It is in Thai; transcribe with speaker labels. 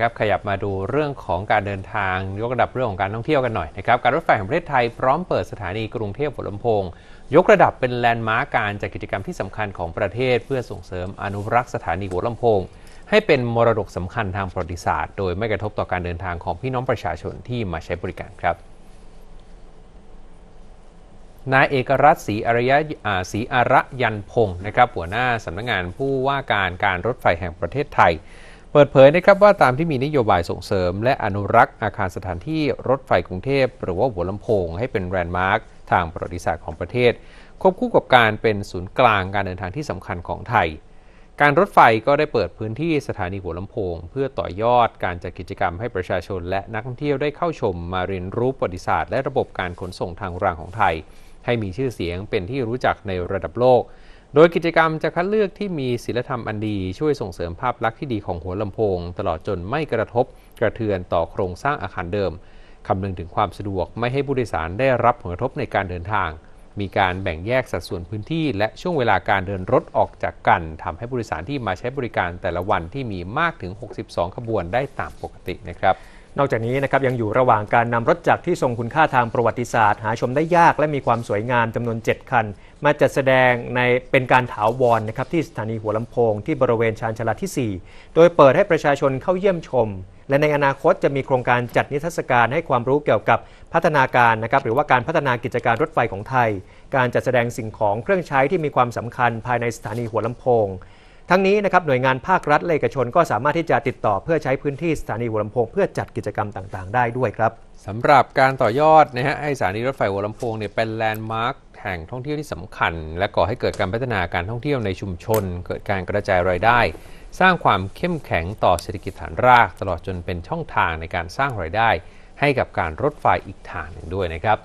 Speaker 1: ครับขยับมาดูเรื่องของการเดินทาง ยกระดับเรื่องของการท่องเที่ยวกันหน่อยนะครับการรถไฟแห่งประเทศไทยพร้อมเปิดสถานีกรุงเทพหัวลำโพงยกระดับเป็นแลนด์มาร์กการจัดกิจกรรมที่สำคัญของประเทศเพื่อส่งเสริมอนุรักษ์สถานีหัวลำโพงให้เป็นมรดกสำคัญทางประวัติศาสตร์ โดยไม่กระทบต่อการเดินทางของพี่น้องประชาชนที่มาใช้บริการครับนายเอกรัฐศรีอริยะศรีอาระยันพงศ์นะครับหัวหน้าสำนักงงานผู้ว่าการการรถไฟแห่งประเทศไทยเปิดเผยนะครับว่าตามที่มีนโยบายส่งเสริมและอนุรักษ์อาคารสถานที่รถไฟกรุงเทพหรือว่าหัวลำโพงให้เป็นแลนด์มาร์คทางประวัติศาสตร์ของประเทศ ควบคู่กับการเป็นศูนย์กลางการเดินทางที่สำคัญของไทย การรถไฟก็ได้เปิดพื้นที่สถานีหัวลำโพงเพื่อต่อยอด การจัดกิจกรรมให้ประชาชน และนักท่องเที่ยวได้เข้าชมมาเรียนรู้ประวัติศาสตร์ และระบบการขนส่งทางรางของไทย ให้มีชื่อเสียงเป็นที่รู้จักในระดับโลกโดยกิจกรรมจะคัดเลือกที่มีศิลธรรมอันดี ช่วยส่งเสริมภาพลักษณ์ที่ดีของหัวลำโพงตลอดจนไม่กระทบ กระเทือนต่อโครงสร้างอาคารเดิมคำนึงถึงความสะดวก ไม่ให้ผู้โดยสารได้รับผลกระทบในการเดินทาง มีการแบ่งแยกสัดส่วนพื้นที่ และช่วงเวลาการเดินรถออกจากกัน ทำให้ผู้โดยสารที่มาใช้บริการแต่ละวันที่มีมากถึง 62 ขบวนได้
Speaker 2: ตามปกตินะครับนอกจากนี้นะครับยังอยู่ระหว่างการนำรถจักรที่ทรงคุณค่าทางประวัติศาสตร์ หาชมได้ยากและมีความสวยงามจำนวน 7 คัน มาจัดแสดงในเป็นการถาวรนนะครับที่สถานีหัวลำโพงที่บริเวณชานชลาที่ 4 โดยเปิดให้ประชาชนเข้าเยี่ยมชม และในอนาคตจะมีโครงการจัดนิทรรศการให้ความรู้เกี่ยวกับพัฒนาการนะครับหรือว่าการพัฒนากิจการรถไฟของไทย การจัดแสดงสิ่งของเครื่องใช้ที่มีความสำคัญภายในสถานีหัวลำโพงทั้งนี้นะครับหน่วยงานภาครัฐเลขเอกชนก็สามารถที่จะติดต่อเพื่อใช้พื้นที่สถานีหัวลำโพงเพื่อจัดกิจกรรมต่าง ๆ ได้ด้วยครับสำหรับการต่อยอดนะฮะไอสถานี
Speaker 1: รถไฟหัวลำโพงเนี่ยเป็นแลนด์มาร์คแห่งท่องเที่ยวที่สำคัญและก่อให้เกิดการพัฒนาการท่องเที่ยวในชุมชน เกิดการกระจายรายได้ สร้างความเข้มแข็งต่อเศรษฐกิจฐานราก ตลอดจนเป็นช่องทางในการสร้างรายได้ ให้กับการรถไฟอีกทางหนึ่งด้วยนะครับ